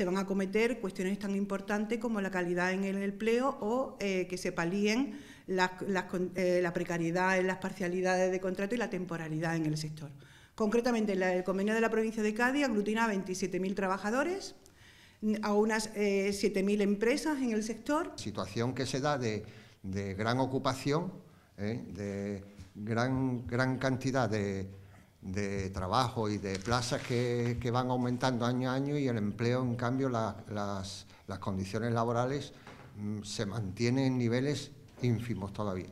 se van a cometer cuestiones tan importantes como la calidad en el empleo o eh, que se palíen eh, la precariedad en las parcialidades de contrato y la temporalidad en el sector. Concretamente, el convenio de la provincia de Cádiz aglutina a 27.000 trabajadores, a unas 7.000 eh, empresas en el sector. Situación que se da de, de gran ocupación, de gran, gran cantidad de, de trabajo y de plazas que, van aumentando año a año y el empleo, en cambio, las, las condiciones laborales mm, se mantienen en niveles ínfimos todavía.